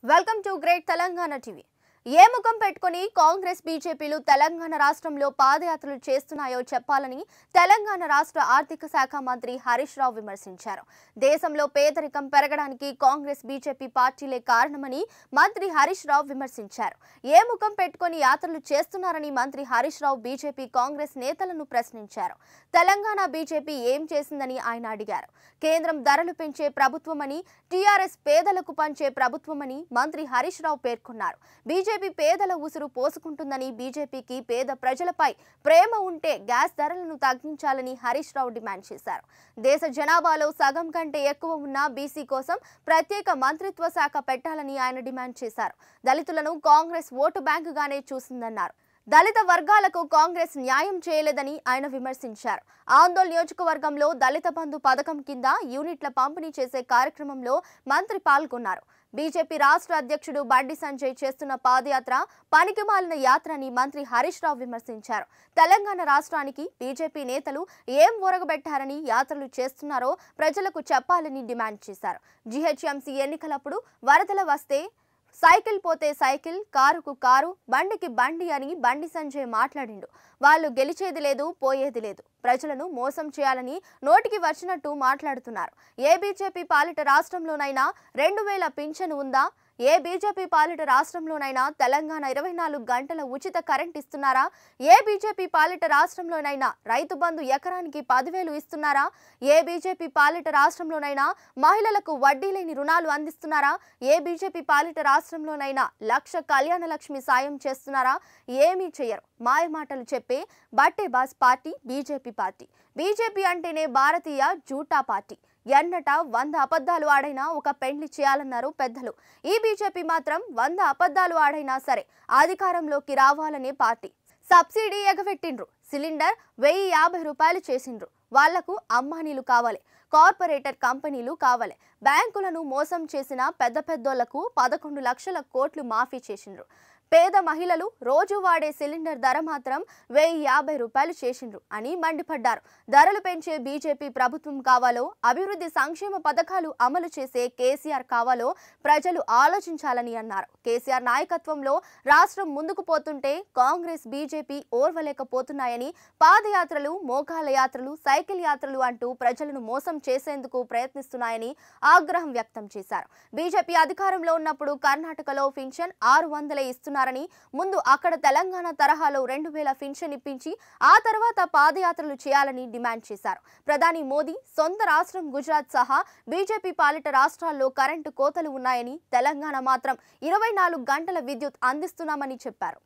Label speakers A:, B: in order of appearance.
A: Welcome to Great Telangana TV. ఏ ముఖం పెట్టుకుని కాంగ్రెస్ బీజేపీలు తెలంగాణ రాష్ట్రంలో పాదయాత్రలు చేస్తున్నాయో చెప్పాలని తెలంగాణ రాష్ట్ర ఆర్థిక శాఖ మంత్రి హరీష్ రావు విమర్శించారు దేశంలో పేదరికం పెరగడానికి కాంగ్రెస్ బీజేపీ పార్టీలే కారణమని మంత్రి హరీష్ రావు విమర్శించారు ఏ ముఖం పెట్టుకుని యాత్రలు చేస్తున్నారని మంత్రి హరీష్ రావు బీజేపీ కాంగ్రెస్ నేతలను ప్రశ్నించారు తెలంగాణ బీజేపీ ఏం చేసిందని ఆయన అడిగారు కేంద్రం ధరలు పెంచే ప్రభుత్వమని టీఆర్ఎస్ పేదలకు పంచే ప్రభుత్వమని మంత్రి హరీష్ రావు పేర్కొన్నారు బీజేపీ బీజేపీ పేదల ఉసురు పోసుకుంటుందని బీజేపీకి పేద ప్రజలపై ప్రేమ ఉంటే గ్యాస్ ధరలను తగ్గించాలని హరీష్ రావు డిమాండ్ చేశారు దేశ జనాభాలో సగం కంటే ఎక్కువ ఉన్న బీసీ కోసం ప్రత్యేక మంత్రిత్వ శాఖ పెట్టాలని ఆయన డిమాండ్ చేశారు దళితులను కాంగ్రెస్ ఓటు బ్యాంకుగానే చూసిందన్నారు దళిత వర్గాలకు కాంగ్రెస్ న్యాయం చేయలేదని ఆయన విమర్శించారు ఆందోళన నియోజకవర్గంలో దళిత బంధు పథకం కింద యూనిట్ల పంపిణీ చేసే కార్యక్రమంలో మంత్రి పాల్గొన్నారు బీజేపీ రాష్ట్ర అధ్యక్షుడు బండి సంజయ్ చేస్తున్న పాదయాత్ర పనికి మాలిన యాత్రని మంత్రి హరీష్ రావు విమర్శించారు తెలంగాణ రాష్ట్రానికి బీజేపీ నేతలు ఏం ఊరగబెట్టారని యాత్రలు చేస్తున్నారో ప్రజలకు చెప్పాలని డిమాండ్ చేశారు జీహెచ్ఎంసీ ఎన్నికలప్పుడు వరదలు వస్తే సైకిల్ పోతే సైకిల్ కారుకు కారు బండికి బండి అని బండి సంజయ్ మాట్లాడిండు వాళ్ళు గెలిచేది లేదు పోయేది లేదు ప్రజలను మోసం చేయాలని నోటికి వచ్చినట్టు మాట్లాడుతున్నారు ఏ బీజేపీ పాలిట రాష్ట్రంలోనైనా రెండు వేల పింఛను ఉందా ఏ బీజేపీ పాలిట రాష్ట్రంలోనైనా తెలంగాణ ఇరవై నాలుగు గంటల ఉచిత కరెంట్ ఇస్తున్నారా ఏ బీజేపీ పాలిట రాష్ట్రంలోనైనా రైతు బంధు ఎకరానికి పదివేలు ఇస్తున్నారా ఏ బీజేపీ పాలిట రాష్ట్రంలోనైనా మహిళలకు వడ్డీ లేని రుణాలు అందిస్తున్నారా ఏ బీజేపీ పాలిట రాష్ట్రంలోనైనా లక్ష కళ్యాణ లక్ష్మి సాయం చేస్తున్నారా ఏమీ చేయరు మాయమాటలు చెప్పే బట్టే boss party BJP party BJP అంటేనే భారతీయ జూటా పార్టీ ఎన్నట వంద అబద్ధాలు ఆడైనా ఒక పెండ్లి చేయాలన్నారు పెద్దలు ఈ బీజేపీ మాత్రం వంద అబద్ధాలు ఆడైనా సరే అధికారంలోకి రావాలనే పార్టీ సబ్సిడీ ఎగవెట్టిండ్రు సిలిండర్ వెయ్యి యాభై రూపాయలు చేసిండ్రు వాళ్లకు అమ్మానీలు కావాలి కార్పొరేటర్ కంపెనీలు కావాలి బ్యాంకులను మోసం చేసిన పెద్ద పెద్దోళ్లకు పదకొండు లక్షల కోట్లు మాఫీ చేసిండ్రు పేద మహిళలు రోజు వాడే సిలిండర్ ధర మాత్రం వెయ్యి యాభై రూపాయలు చేసిండ్రు అని మండిపడ్డారు ధరలు పెంచే బీజేపీ ప్రభుత్వం కావాలో అభివృద్ధి సంక్షేమ పథకాలు అమలు చేసే కేసీఆర్ కావాలో ప్రజలు ఆలోచించాలని అన్నారు కేసీఆర్ నాయకత్వంలో రాష్ట్రం ముందుకు పోతుంటే కాంగ్రెస్ బీజేపీ ఓర్వలేకపోతున్నాయని పాదయాత్రలు మోకాల యాత్రలు సైకిల్ యాత్రలు అంటూ ప్రజలను మోసం చేసేందుకు ప్రయత్నిస్తున్నాయని ఆగ్రహం వ్యక్తం చేశారు బీజేపీ అధికారంలో ఉన్నప్పుడు కర్ణాటకలో పింఛన్ ఆరు ఇస్తున్నారు చేస్తున్నారని ముందు అక్కడ తెలంగాణ తరహాలో రెండు వేల పింఛన్ ఇప్పించి ఆ తర్వాత పాదయాత్రలు చేయాలని డిమాండ్ చేశారు ప్రధాని మోదీ సొంత రాష్ట్రం గుజరాత్ సహా బీజేపీ పాలిట రాష్ట్రాల్లో కరెంటు కోతలు ఉన్నాయని తెలంగాణ మాత్రం ఇరవై నాలుగు గంటల విద్యుత్ అందిస్తున్నామని చెప్పారు